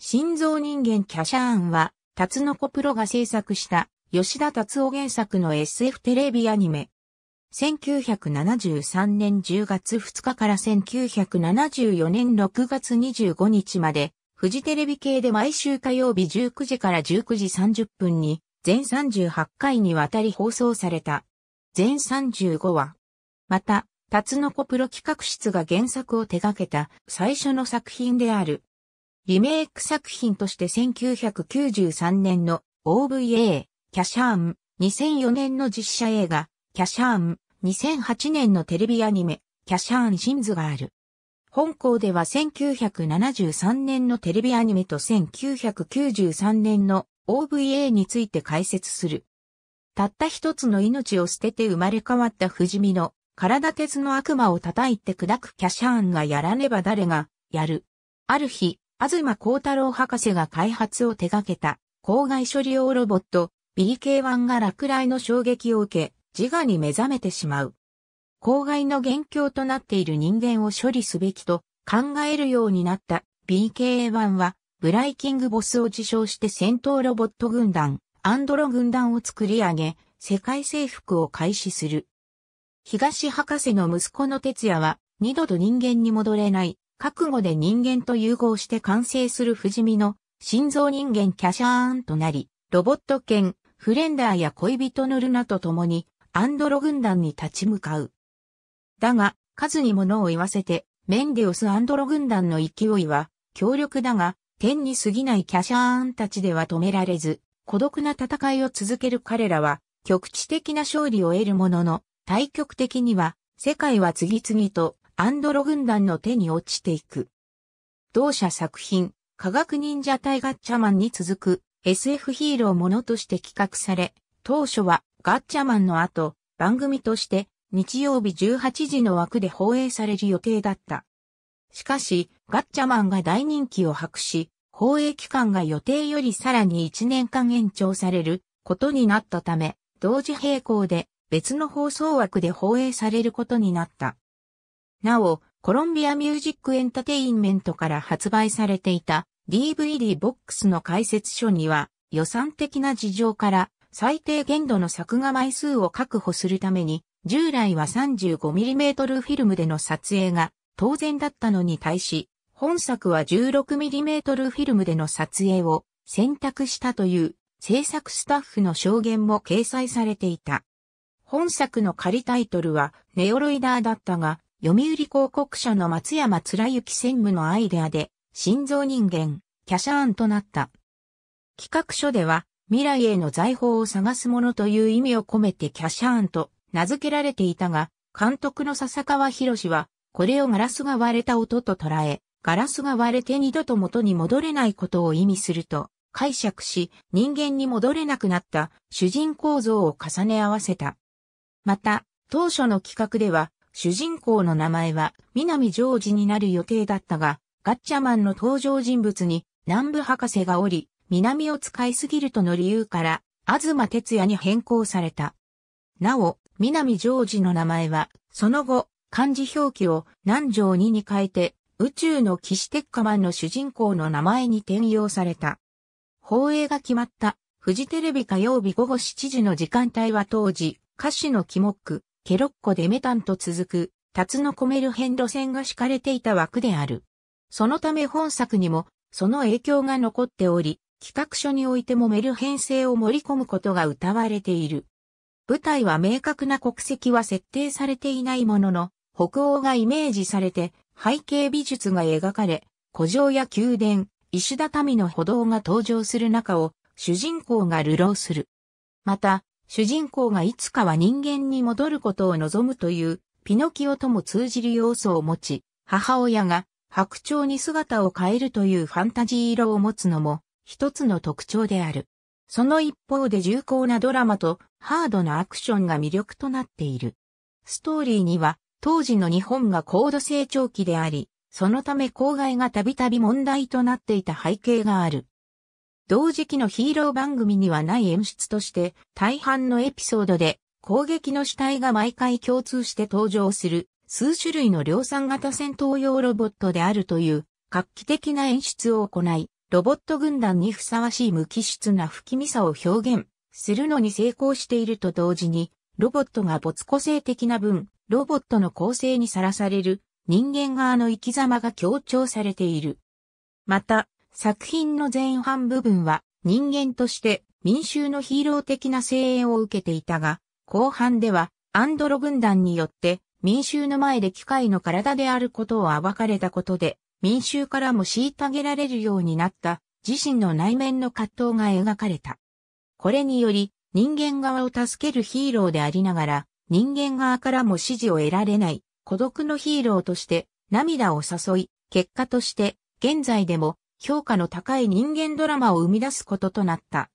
心臓人間キャシャーンは、タツノコプロが制作した吉田達夫原作の SF テレビアニメ。1973年10月2日から1974年6月25日まで、フジテレビ系で毎週火曜日19時から19時30分に、全38回にわたり放送された。全35話。また、タツノコプロ企画室が原作を手掛けた最初の作品である。リメイク作品として1993年の OVA、キャシャーン、2004年の実写映画、キャシャーン、2008年のテレビアニメ、キャシャーンシンズがある。本校では1973年のテレビアニメと1993年の OVA について解説する。たった一つの命を捨てて生まれ変わった不死身の体鉄の悪魔を叩いて砕くキャシャーンがやらねば誰がやる。ある日、東光太郎博士が開発を手掛けた、公害処理用ロボット、BK1 が落雷の衝撃を受け、自我に目覚めてしまう。公害の元凶となっている人間を処理すべきと考えるようになった BK1 は、ブライキングボスを自称して戦闘ロボット軍団、アンドロ軍団を作り上げ、世界征服を開始する。東博士の息子の哲也は、二度と人間に戻れない覚悟で人間と融合して完成する不死身の心臓人間キャシャーンとなり、ロボット犬、フレンダーや恋人のルナと共にアンドロ軍団に立ち向かう。だが、数に物を言わせて、メンデオス・アンドロ軍団の勢いは、強力だが、天に過ぎないキャシャーンたちでは止められず、孤独な戦いを続ける彼らは、局地的な勝利を得るものの、対極的には、世界は次々とアンドロ軍団の手に落ちていく。同社作品、科学忍者隊ガッチャマンに続く SF ヒーローものとして企画され、当初はガッチャマンの後、番組として日曜日18時の枠で放映される予定だった。しかし、ガッチャマンが大人気を博し、放映期間が予定よりさらに1年間延長されることになったため、同時並行で別の放送枠で放映されることになった。なお、コロンビアミュージックエンタテインメントから発売されていた DVD ボックスの解説書には予算的な事情から最低限度の作画枚数を確保するために従来は 35mm フィルムでの撮影が当然だったのに対し本作は 16mm フィルムでの撮影を選択したという制作スタッフの証言も掲載されていた。本作の仮タイトルはネオロイダーだったが、読売広告社の松山貫之専務のアイデアで、心臓人間、キャシャーンとなった。企画書では、未来への財宝を探すものという意味を込めてキャシャーンと名付けられていたが、監督の笹川博は、これをガラスが割れた音と捉え、ガラスが割れて二度と元に戻れないことを意味すると解釈し、人間に戻れなくなった主人構造を重ね合わせた。また、当初の企画では、主人公の名前は南ジョージになる予定だったが、ガッチャマンの登場人物に南部博士がおり、南を使いすぎるとの理由から、東哲也に変更された。なお、南ジョージの名前は、その後、漢字表記を南条にに変えて、宇宙の騎士鉄火マンの主人公の名前に転用された。放映が決まった、フジテレビ火曜日午後7時の時間帯は当時、歌手のキモケロッコでメタンと続く、タツノコメルヘン路線が敷かれていた枠である。そのため本作にも、その影響が残っており、企画書においてもメルヘン性を盛り込むことが謳われている。舞台は明確な国籍は設定されていないものの、北欧がイメージされて、背景美術が描かれ、古城や宮殿、石畳の歩道が登場する中を、主人公が流浪する。また、主人公がいつかは人間に戻ることを望むという、ピノキオとも通じる要素を持ち、母親が白鳥に姿を変えるというファンタジー色を持つのも一つの特徴である。その一方で重厚なドラマとハードなアクションが魅力となっている。ストーリーには当時の日本が高度成長期であり、そのため公害がたびたび問題となっていた背景がある。同時期のヒーロー番組にはない演出として大半のエピソードで攻撃の主体が毎回共通して登場する数種類の量産型戦闘用ロボットであるという画期的な演出を行い、ロボット軍団にふさわしい無機質な不気味さを表現するのに成功していると同時に、ロボットが没個性的な分、ロボットの構成にさらされる人間側の生き様が強調されている。また、作品の前半部分は人間として民衆のヒーロー的な声援を受けていたが、後半ではアンドロ軍団によって民衆の前で機械の体であることを暴かれたことで、民衆からも虐げられるようになった自身の内面の葛藤が描かれた。これにより人間側を助けるヒーローでありながら人間側からも支持を得られない孤独のヒーローとして涙を誘い、結果として現在でも評価の高い人間ドラマを生み出すこととなった。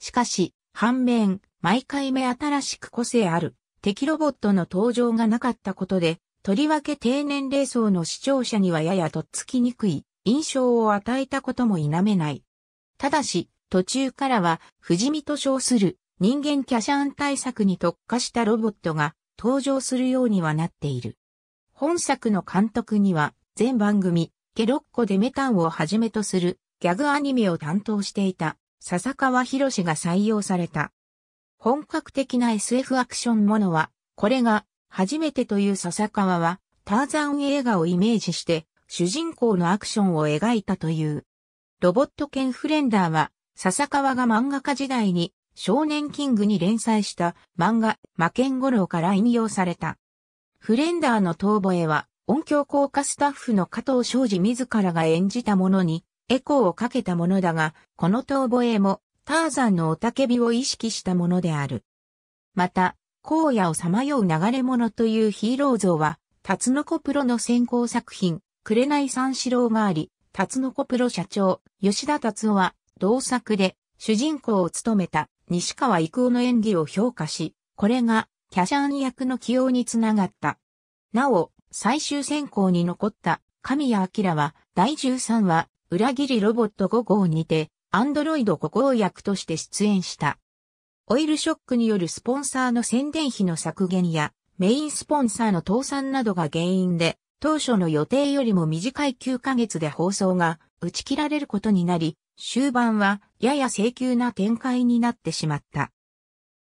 しかし、反面、毎回目新しく個性ある敵ロボットの登場がなかったことで、とりわけ低年齢層の視聴者にはややとっつきにくい印象を与えたことも否めない。ただし、途中からは、不死身と称する人間キャシャン対策に特化したロボットが登場するようにはなっている。本作の監督には、全番組、ケロッコでメタンをはじめとするギャグアニメを担当していた笹川博士が採用された。本格的な SF アクションものは、これが初めてという笹川は、ターザン映画をイメージして、主人公のアクションを描いたという。ロボット犬フレンダーは、笹川が漫画家時代に少年キングに連載した漫画、魔剣五郎から引用された。フレンダーの遠吠えは、音響効果スタッフの加藤昌司自らが演じたものに、エコーをかけたものだが、この遠吠えも、ターザンの雄たけびを意識したものである。また、荒野をさまよう流れ者というヒーロー像は、タツノコプロの先行作品、紅三四郎があり、タツノコプロ社長、吉田達夫は、同作で、主人公を務めた、西川育夫の演技を評価し、これが、キャシャン役の起用につながった。なお、最終選考に残った神谷明は第13話裏切りロボット5号にてアンドロイド5号役として出演した。オイルショックによるスポンサーの宣伝費の削減やメインスポンサーの倒産などが原因で当初の予定よりも短い9ヶ月で放送が打ち切られることになり終盤はやや請求な展開になってしまった。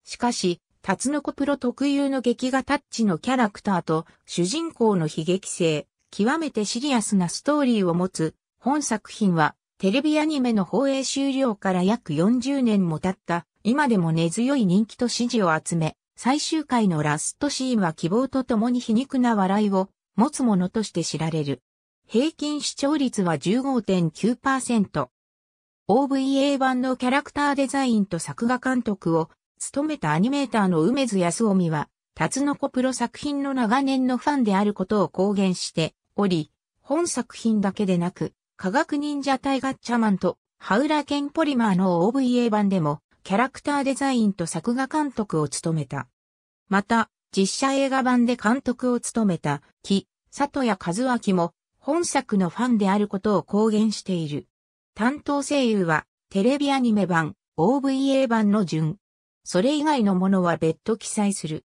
しかし、タツノコプロ特有の劇画タッチのキャラクターと主人公の悲劇性、極めてシリアスなストーリーを持つ本作品はテレビアニメの放映終了から約40年も経った今でも根強い人気と支持を集め最終回のラストシーンは希望とともに皮肉な笑いを持つものとして知られる。平均視聴率は15.9%。OVA 版のキャラクターデザインと作画監督を務めたアニメーターの梅津康臣は、タツノコプロ作品の長年のファンであることを公言しており、本作品だけでなく、科学忍者隊ガッチャマンと、ハウラケンポリマーの OVA 版でも、キャラクターデザインと作画監督を務めた。また、実写映画版で監督を務めた、木、里谷和明も、本作のファンであることを公言している。担当声優は、テレビアニメ版、OVA 版の順、それ以外のものは別途記載する。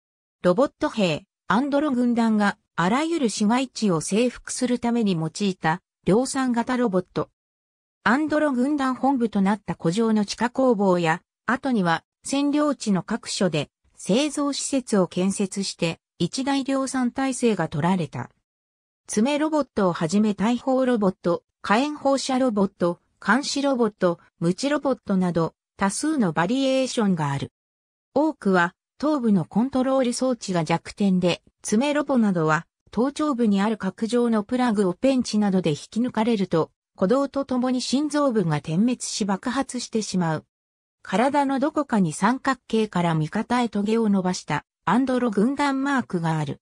ロボット兵、アンドロ軍団があらゆる市街地を征服するために用いた量産型ロボット。アンドロ軍団本部となった古城の地下工房や、後には占領地の各所で製造施設を建設して一大量産体制が取られた。爪ロボットをはじめ大砲ロボット、火炎放射ロボット、監視ロボット、ムチロボットなど多数のバリエーションがある。多くは頭部のコントロール装置が弱点で、爪ロボなどは頭頂部にある角状のプラグをペンチなどで引き抜かれると、鼓動とともに心臓部が点滅し爆発してしまう。体のどこかに三角形から味方へトゲを伸ばしたアンドロ軍団マークがある。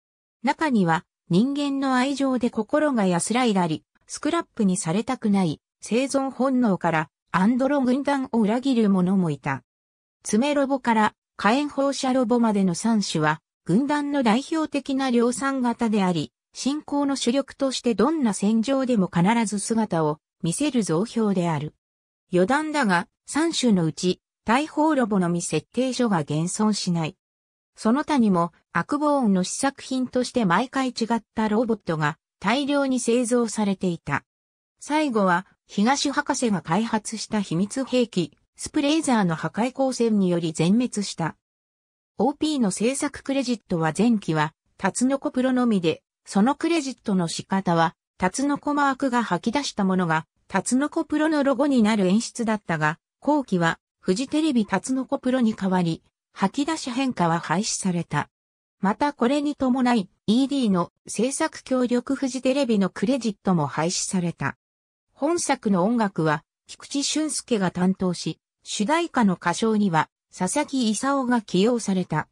中には人間の愛情で心が安らいだり、スクラップにされたくない生存本能からアンドロ軍団を裏切る者もいた。爪ロボから火炎放射ロボまでの3種は、軍団の代表的な量産型であり、進行の主力としてどんな戦場でも必ず姿を見せる増標である。余談だが、3種のうち、大砲ロボのみ設定書が現存しない。その他にも、アクボーンの試作品として毎回違ったロボットが大量に製造されていた。最後は、東博士が開発した秘密兵器、スプレーザーの破壊光線により全滅した。OP の制作クレジットは前期は、タツノコプロのみで、そのクレジットの仕方は、タツノコマークが吐き出したものが、タツノコプロのロゴになる演出だったが、後期は、フジテレビタツノコプロに代わり、吐き出し変化は廃止された。またこれに伴い、ED の制作協力フジテレビのクレジットも廃止された。本作の音楽は、菊池俊介が担当し、主題歌の歌唱には、佐々木勲が起用された。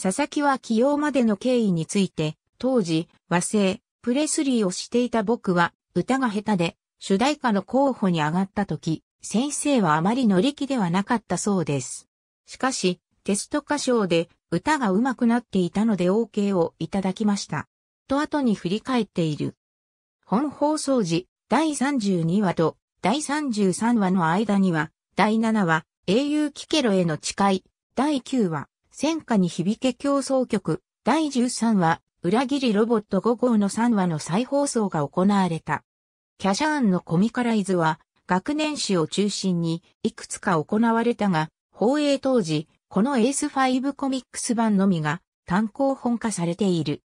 佐々木は起用までの経緯について、当時、和製、プレスリーをしていた僕は、歌が下手で、主題歌の候補に上がった時、先生はあまり乗り気ではなかったそうです。しかし、テスト歌唱で歌が上手くなっていたので OK をいただきました。と後に振り返っている。本放送時、第32話と第33話の間には、第7話、英雄キケロへの誓い、第9話、戦火に響け競争曲、第13話、裏切りロボット5号の3話の再放送が行われた。キャシャーンのコミカライズは、学年史を中心にいくつか行われたが、放映当時、このエース5コミックス版のみが単行本化されている。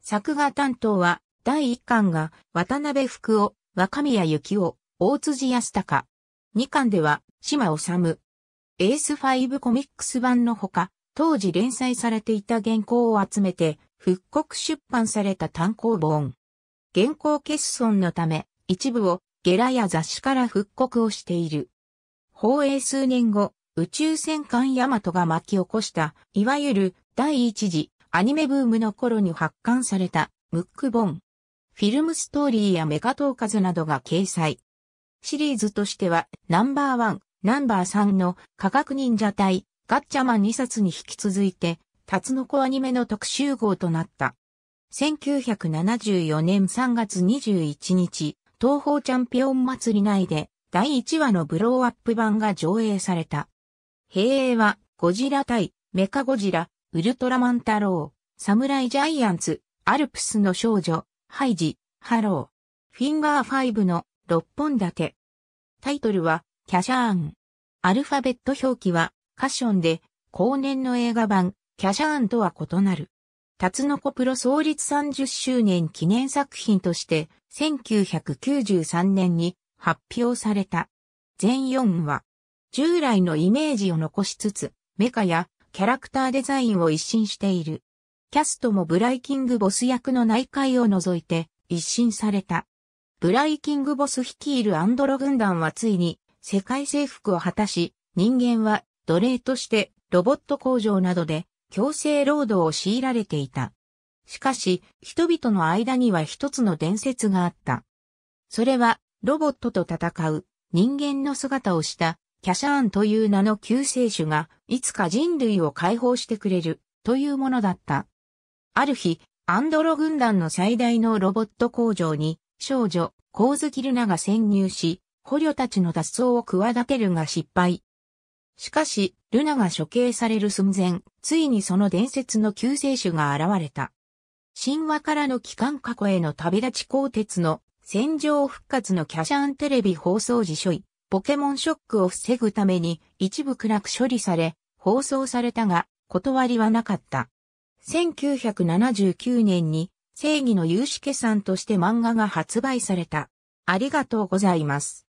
作画担当は、第1巻が渡辺福夫、若宮幸夫、大辻康隆。2巻では、島治。エース5コミックス版のほか、当時連載されていた原稿を集めて、復刻出版された単行本。原稿欠損のため、一部をゲラや雑誌から復刻をしている。放映数年後、宇宙戦艦ヤマトが巻き起こした、いわゆる第一次アニメブームの頃に発刊されたムック本。フィルムストーリーやメカトーカズなどが掲載。シリーズとしてはナンバーワン、ナンバー3の科学忍者隊ガッチャマン2冊に引き続いて、タツノコアニメの特集号となった。1974年3月21日、東方チャンピオン祭り内で第1話のブローアップ版が上映された。平英はゴジラ対メカゴジラ、ウルトラマン太郎、サムライジャイアンツ、アルプスの少女、ハイジ、ハロー、フィンガー5の六本立て。タイトルはキャシャーン。アルファベット表記は、カションで、後年の映画版、キャシャーンとは異なる。タツノコプロ創立30周年記念作品として、1993年に発表された。全4話。従来のイメージを残しつつ、メカやキャラクターデザインを一新している。キャストもブライキングボス役の内海を除いて一新された。ブライキングボス率いるアンドロ軍団はついに世界征服を果たし、人間は奴隷としてロボット工場などで強制労働を強いられていた。しかし、人々の間には一つの伝説があった。それは、ロボットと戦う人間の姿をしたキャシャーンという名の救世主がいつか人類を解放してくれるというものだった。ある日、アンドロ軍団の最大のロボット工場に少女、コーズキルナが潜入し、捕虜たちの脱走を企てるが失敗。しかし、ルナが処刑される寸前、ついにその伝説の救世主が現れた。神話からの帰還過去への旅立ち鋼鉄の戦場復活のキャシャンテレビ放送時書位、ポケモンショックを防ぐために一部暗く処理され、放送されたが、断りはなかった。1979年に正義の有志家さんとして漫画が発売された。ありがとうございます。